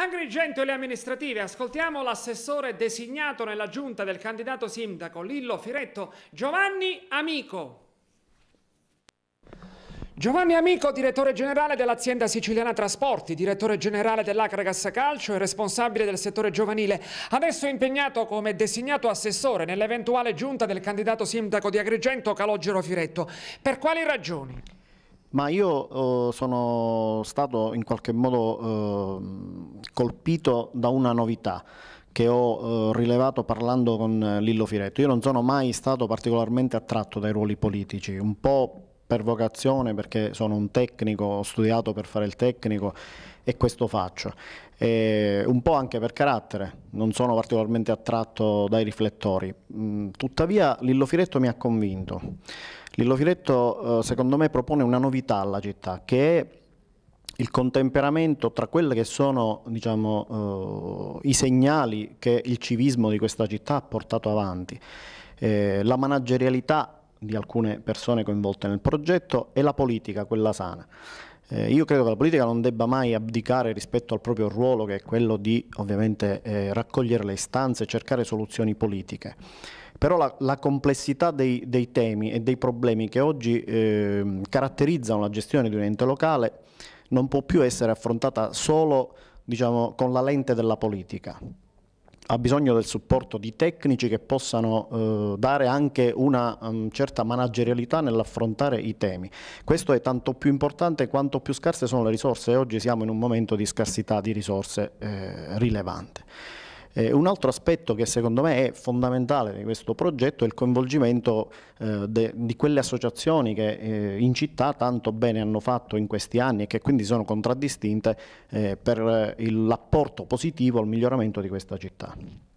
Agrigento e le amministrative, ascoltiamo l'assessore designato nella giunta del candidato sindaco Lillo Firetto, Giovanni Amico. Giovanni Amico, direttore generale dell'azienda siciliana Trasporti, direttore generale dell'Acragas Calcio e responsabile del settore giovanile, adesso impegnato come designato assessore nell'eventuale giunta del candidato sindaco di Agrigento Calogero Firetto. Per quali ragioni? Ma io eh, sono stato in qualche modo eh, colpito da una novità che ho eh, rilevato parlando con eh, Lillo Firetto. Io non sono mai stato particolarmente attratto dai ruoli politici, un po' per vocazione perché sono un tecnico, ho studiato per fare il tecnico e questo faccio. E un po' anche per carattere, non sono particolarmente attratto dai riflettori. Mm, tuttavia Lillo Firetto mi ha convinto. Lillo Firetto eh, secondo me propone una novità alla città che è il contemperamento tra quelli che sono diciamo, eh, i segnali che il civismo di questa città ha portato avanti, eh, la managerialità di alcune persone coinvolte nel progetto e la politica, quella sana. Eh, io credo che la politica non debba mai abdicare rispetto al proprio ruolo che è quello di ovviamente eh, raccogliere le istanze e cercare soluzioni politiche. Però la, la complessità dei, dei, temi e dei problemi che oggi eh, caratterizzano la gestione di un ente locale non può più essere affrontata solo diciamo, con la lente della politica ha bisogno del supporto di tecnici che possano eh, dare anche una um, certa managerialità nell'affrontare i temi. Questo è tanto più importante quanto più scarse sono le risorse e oggi siamo in un momento di scarsità di risorse eh, rilevante. Eh, un altro aspetto che secondo me è fondamentale di questo progetto è il coinvolgimento eh, de, di quelle associazioni che eh, in città tanto bene hanno fatto in questi anni e che quindi sono contraddistinte eh, per eh, l'apporto positivo al miglioramento di questa città.